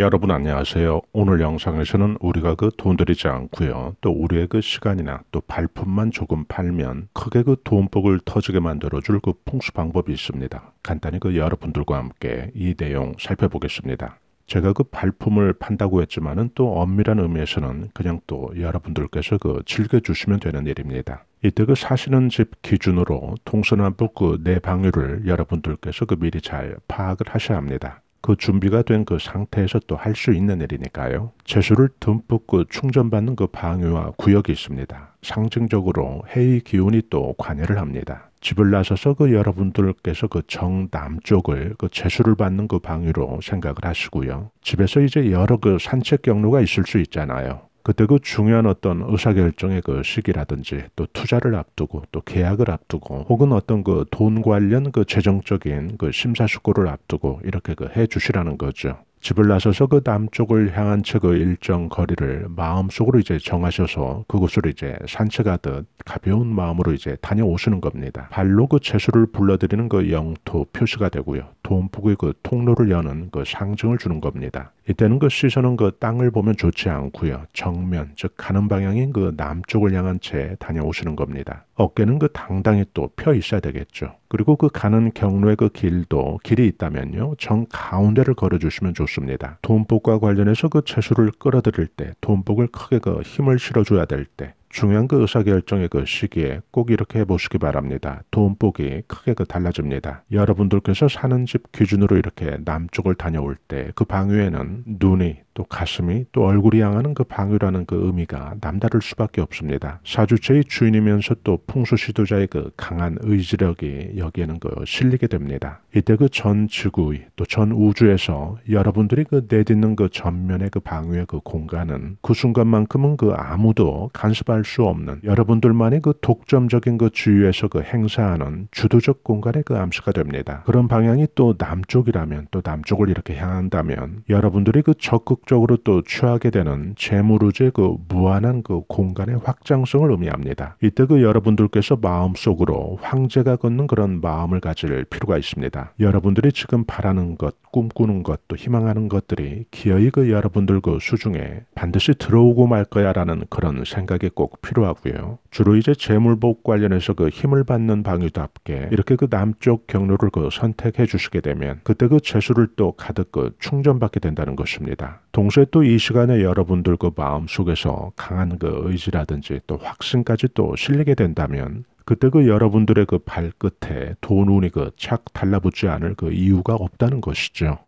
여러분 안녕하세요. 오늘 영상에서는 우리가 그 돈 들이지 않고요. 또 우리의 그 시간이나 또 발품만 조금 팔면 크게 그 돈복을 터지게 만들어줄 그 풍수 방법이 있습니다. 간단히 그 여러분들과 함께 이 내용 살펴보겠습니다. 제가 그 발품을 판다고 했지만은 또 엄밀한 의미에서는 그냥 또 여러분들께서 그 즐겨주시면 되는 일입니다. 이때 그 사시는 집 기준으로 동서남북 그 내방위를 여러분들께서 그 미리 잘 파악을 하셔야 합니다. 그 준비가 된 그 상태에서 또 할 수 있는 일이니까요. 채소를 듬뿍 그 충전받는 그 방위와 구역이 있습니다. 상징적으로 해의 기운이 또 관여를 합니다. 집을 나서서 그 여러분들께서 그 정남쪽을 그채수를 받는 그 방위로 생각을 하시고요. 집에서 이제 여러 그 산책 경로가 있을 수 있잖아요. 그때 그 중요한 어떤 의사결정의 그 시기라든지 또 투자를 앞두고 또 계약을 앞두고 혹은 어떤 그 돈 관련 그 재정적인 그 심사숙고를 앞두고 이렇게 그 해 주시라는 거죠. 집을 나서서 그 남쪽을 향한 측의 그 일정 거리를 마음속으로 이제 정하셔서 그곳으로 이제 산책하듯 가벼운 마음으로 이제 다녀오시는 겁니다. 발로 그채소를 불러들이는 그 영토 표시가 되고요. 돈북의 그 통로를 여는 그 상징을 주는 겁니다. 이때는 그 시선은 그 땅을 보면 좋지 않고요. 정면 즉 가는 방향인 그 남쪽을 향한 채 다녀오시는 겁니다. 어깨는 그 당당히 또 펴 있어야 되겠죠. 그리고 그 가는 경로의 그 길도 길이 있다면요. 정 가운데를 걸어 주시면 좋습니다. 돈복과 관련해서 그 채수를 끌어들일 때 돈복을 크게 그 힘을 실어 줘야 될때 중요한 그 의사결정의 그 시기에 꼭 이렇게 해보시기 바랍니다. 돈복이 크게 그 달라집니다. 여러분들께서 사는 집 기준으로 이렇게 남쪽을 다녀올 때 그 방위에는 눈이 또 가슴이 또 얼굴이 향하는 그 방위라는 그 의미가 남다를 수밖에 없습니다. 사주체의 주인이면서 또 풍수 시도자의 그 강한 의지력이 여기에는 그 실리게 됩니다. 이때 그 전 지구의 또 전 우주에서 여러분들이 그 내딛는 그 전면의 그 방위의 그 공간은 그 순간만큼은 그 아무도 간섭할 경험할 수 없는 여러분들만의 그 독점적인 그 주위에서 그 행사하는 주도적 공간의 그 암시가 됩니다. 그런 방향이 또 남쪽이라면 또 남쪽을 이렇게 향한다면 여러분들이 그 적극적으로 또 취하게 되는 재무르제 그 무한한 그 공간의 확장성을 의미합니다. 이때 그 여러분들께서 마음속으로 황제가 걷는 그런 마음을 가질 필요가 있습니다. 여러분들이 지금 바라는 것, 꿈꾸는 것, 또 희망하는 것들이 기어이 그 여러분들 그 수중에 반드시 들어오고 말 거야라는 그런 생각이 꼭꼭 필요하고요. 주로 이제 재물복 관련해서 그 힘을 받는 방위답게 이렇게 그 남쪽 경로를 그 선택해 주시게 되면 그때 그 재수를 또 가득 그 충전받게 된다는 것입니다. 동시에 또 이 시간에 여러분들 그 마음 속에서 강한 그 의지라든지 또 확신까지 또 실리게 된다면 그때 그 여러분들의 그 발끝에 돈운이 그 착 달라붙지 않을 그 이유가 없다는 것이죠.